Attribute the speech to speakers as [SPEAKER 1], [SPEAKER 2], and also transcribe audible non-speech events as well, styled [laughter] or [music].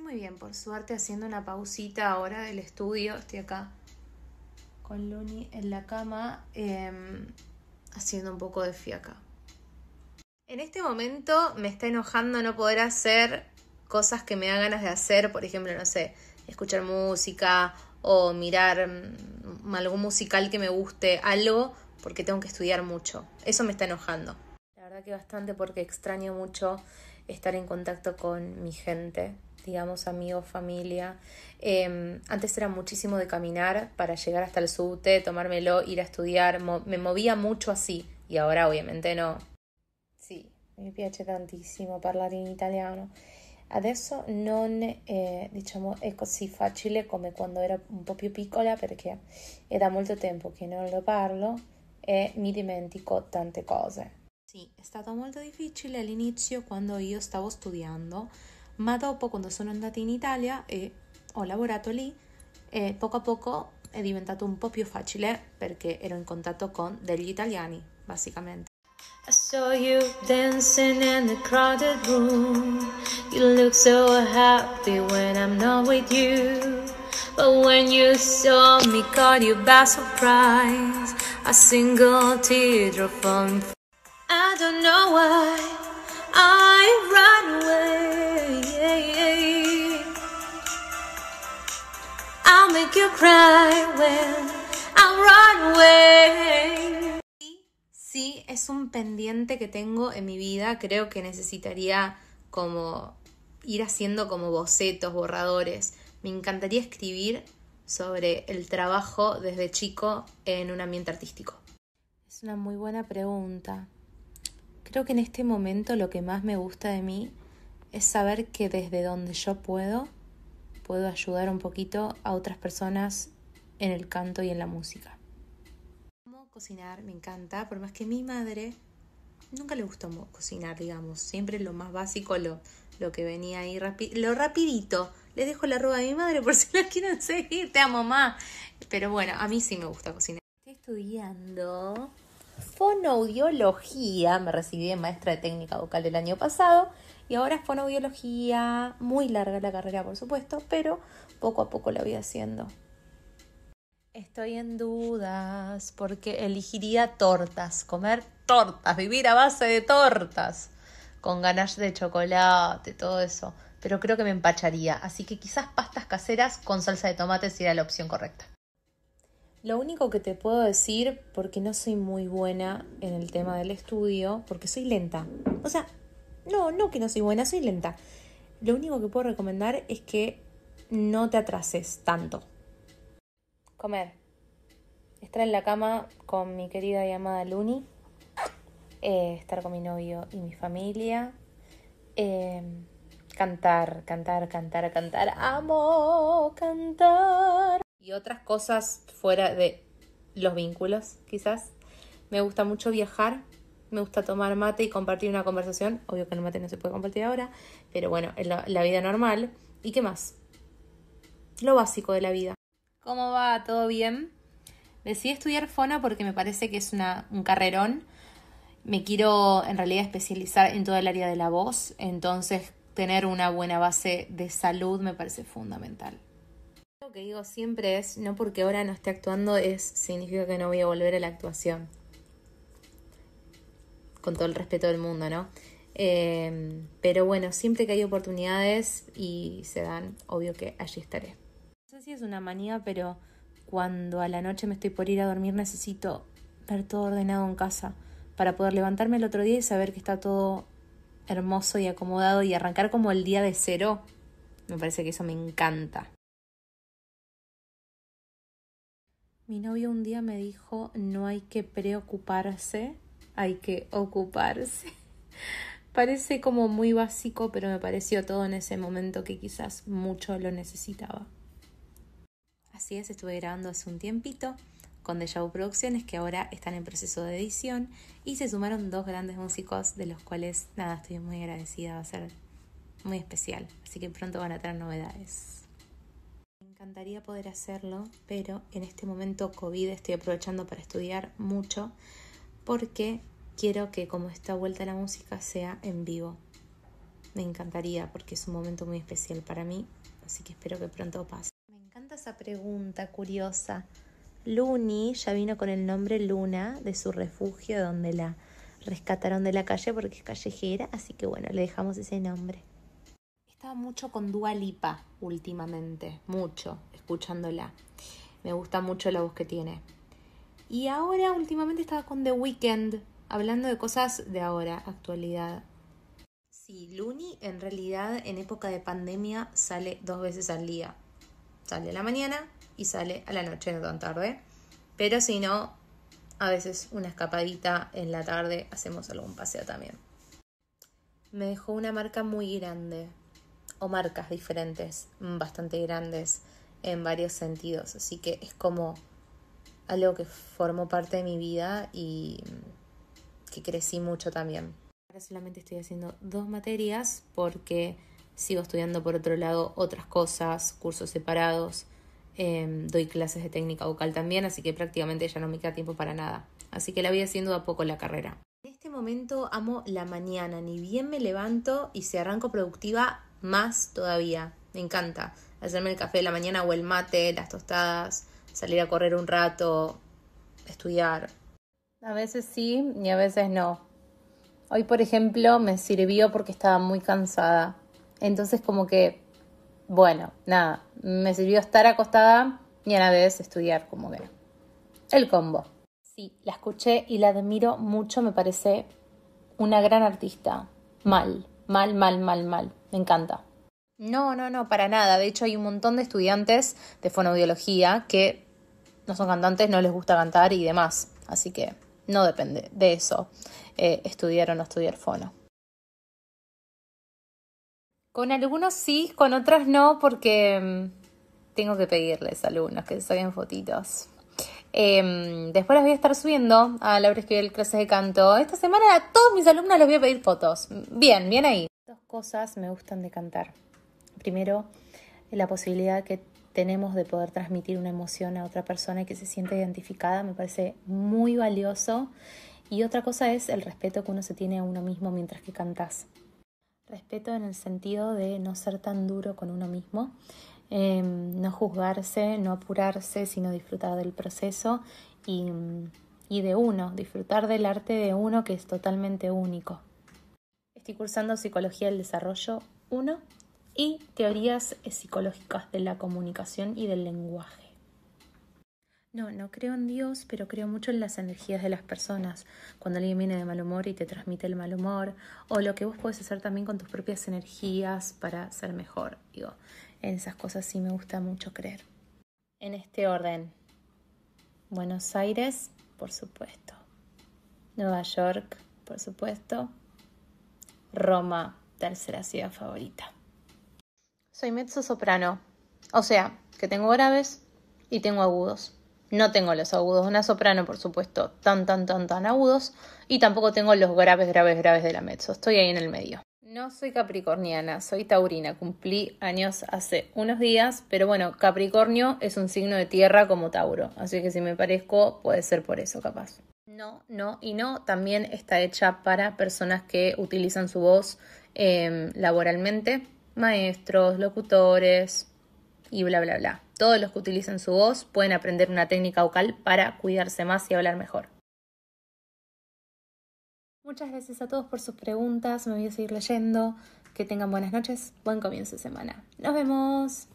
[SPEAKER 1] muy bien, por suerte, haciendo una pausita ahora del estudio. Estoy acá con Luni en la cama, em, haciendo un poco de fiaca. En este momento me está enojando no poder hacer cosas que me da ganas de hacer, por ejemplo, no sé, escuchar música o mirar mm, algún musical que me guste, algo, porque tengo que estudiar mucho. Eso me está enojando. La verdad que bastante porque extraño mucho estar en contacto con mi gente, digamos amigos, familia. Em, antes era muchísimo de caminar para llegar hasta el subte, tomármelo, ir a estudiar, me movía mucho así y ahora obviamente no. Sí, me piace tantísimo hablar en italiano. Adesso non eh, diciamo, è così facile come quando era un po' più piccola perché è da molto tempo che non lo parlo e mi dimentico tante cose. Sì, è stato molto difficile all'inizio quando io stavo studiando, ma dopo quando sono andata in Italia e ho lavorato lì, e poco a poco è diventato un po' più facile perché ero in contatto con degli italiani, basicamente. I saw you dancing in the crowded room. You look so happy when I'm not with you. But when you saw me, caught you by surprise. A single teardrop on. don't know why run away. I'll make you cry when away. Sí, es un pendiente que tengo en mi vida. Creo que necesitaría como ir haciendo como bocetos, borradores. Me encantaría escribir sobre el trabajo desde chico en un ambiente artístico. Es una muy buena pregunta. Creo que en este momento lo que más me gusta de mí es saber que desde donde yo puedo, puedo ayudar un poquito a otras personas en el canto y en la música. Como cocinar me encanta, por más que mi madre nunca le gustó cocinar, digamos, siempre lo más básico, lo, lo que venía ahí, lo rapidito. Les dejo la rueda a mi madre por si no [laughs] quieren seguir, te amo mamá. Pero bueno, a mí sí me gusta cocinar. Estoy estudiando fonoaudiología, me recibí maestra de técnica vocal el año pasado y ahora fonoaudiología, muy larga la carrera por supuesto, pero poco a poco la voy haciendo. Estoy en dudas porque elegiría tortas, comer tortas, vivir a base de tortas, con ganache de chocolate, todo eso, pero creo que me empacharía, así que quizás pastas caseras con salsa de tomate sería la opción correcta. Lo único que te puedo decir, porque no soy muy buena en el tema del estudio, porque soy lenta. O sea, no, no que no soy buena, soy lenta. Lo único que puedo recomendar es que no te atrases tanto. Comer. Estar en la cama con mi querida y amada Luni. Eh, estar con mi novio y mi familia. Eh, cantar, cantar, cantar, cantar. Amo cantar y otras cosas fuera de los vínculos, quizás. Me gusta mucho viajar, me gusta tomar mate y compartir una conversación. Obvio que el mate no se puede compartir ahora, pero bueno, la, la vida normal. ¿Y qué más? Lo básico de la vida. ¿Cómo va? ¿Todo bien? Decidí estudiar Fona porque me parece que es una, un carrerón. Me quiero en realidad especializar en todo el área de la voz, entonces tener una buena base de salud me parece fundamental que digo siempre es, no porque ahora no esté actuando, es significa que no voy a volver a la actuación. Con todo el respeto del mundo, ¿no? Em, pero bueno, siempre que hay oportunidades y se dan, obvio que allí estaré. No sé si es una manía, pero cuando a la noche me estoy por ir a dormir necesito ver todo ordenado en casa para poder levantarme el otro día y saber que está todo hermoso y acomodado y arrancar como el día de cero. Me parece que eso me encanta. Mi novio un día me dijo, no hay que preocuparse, hay que ocuparse. [laughs] Parece como muy básico, pero me pareció todo en ese momento que quizás mucho lo necesitaba. Así es, estuve grabando hace un tiempito con Deja Producciones que ahora están en proceso de edición y se sumaron dos grandes músicos de los cuales nada, estoy muy agradecida, va a ser muy especial, así que pronto van a traer novedades. Me encantaría poder hacerlo, pero en este momento COVID estoy aprovechando para estudiar mucho porque quiero que como esta vuelta la música sea en vivo. Me encantaría porque es un momento muy especial para mí, así que espero que pronto pase. Me encanta esa pregunta curiosa. Luni ya vino con el nombre Luna de su refugio donde la rescataron de la calle porque es callejera, así que bueno, le dejamos ese nombre mucho con Dua Lipa últimamente, mucho, escuchándola. Me gusta mucho la voz que tiene. Y ahora últimamente estaba con The Weeknd, hablando de cosas de ahora, actualidad. Sí, Luni en realidad en época de pandemia sale dos veces al día. Sale a la mañana y sale a la noche, no tan tarde. Pero si no, a veces una escapadita en la tarde hacemos algún paseo también. Me dejó una marca muy grande, o marcas diferentes, mm, bastante grandes en varios sentidos. Así que es como algo que formó parte de mi vida y mm, que crecí mucho también. Ahora solamente estoy haciendo dos materias porque sigo estudiando por otro lado otras cosas, cursos separados, em, doy clases de técnica vocal también, así que prácticamente ya no me queda tiempo para nada. Así que la voy haciendo a poco la carrera. En este momento amo la mañana, ni bien me levanto y se arranco productiva más todavía. Me encanta hacerme el café de la mañana o el mate, las tostadas, salir a correr un rato, estudiar. A veces sí y a veces no. Hoy, por ejemplo, me sirvió porque estaba muy cansada. Entonces, como que, bueno, nada, me sirvió estar acostada y a la vez estudiar, como que. El combo. Sí, la escuché y la admiro mucho, me parece una gran artista. Mal, mal, mal, mal, mal. Me encanta. No, no, no, para nada. De hecho, hay un montón de estudiantes de fonoaudiología que no son cantantes, no les gusta cantar y demás. Así que no depende de eso, eh, estudiar o no estudiar fono. Con algunos sí, con otros no, porque mm, tengo que pedirles a algunos que saquen fotitos. Em, después las voy a estar subiendo a la Laura el clase de Canto. Esta semana a todos mis alumnos les voy a pedir fotos. Bien, bien ahí. Dos cosas me gustan de cantar. Primero, la posibilidad que tenemos de poder transmitir una emoción a otra persona y que se siente identificada me parece muy valioso. Y otra cosa es el respeto que uno se tiene a uno mismo mientras que cantas. Respeto en el sentido de no ser tan duro con uno mismo, em, no juzgarse, no apurarse, sino disfrutar del proceso y de uno, disfrutar del arte de uno que es totalmente único estoy cursando Psicología del Desarrollo 1 y Teorías Psicológicas de la Comunicación y del Lenguaje. No, no creo en Dios, pero creo mucho en las energías de las personas. Cuando alguien viene de mal humor y te transmite el mal humor, o lo que vos puedes hacer también con tus propias energías para ser mejor. Digo, en esas cosas sí me gusta mucho creer. En este orden, Buenos Aires, por supuesto. Nueva York, por supuesto. Roma, tercera ciudad favorita. Soy mezzo soprano, o sea, que tengo graves y tengo agudos. No tengo los agudos de una soprano, por supuesto, tan, tan, tan, tan agudos, y tampoco tengo los graves, graves, graves de la mezzo. Estoy ahí en el medio. No soy capricorniana, soy taurina. Cumplí años hace unos días, pero bueno, Capricornio es un signo de tierra como Tauro, así que si me parezco puede ser por eso capaz. No, no, y no, también está hecha para personas que utilizan su voz em, laboralmente, maestros, locutores y bla, bla, bla. Todos los que utilizan su voz pueden aprender una técnica vocal para cuidarse más y hablar mejor. Muchas gracias a todos por sus preguntas, me voy a seguir leyendo. Que tengan buenas noches, buen comienzo de semana. Nos vemos.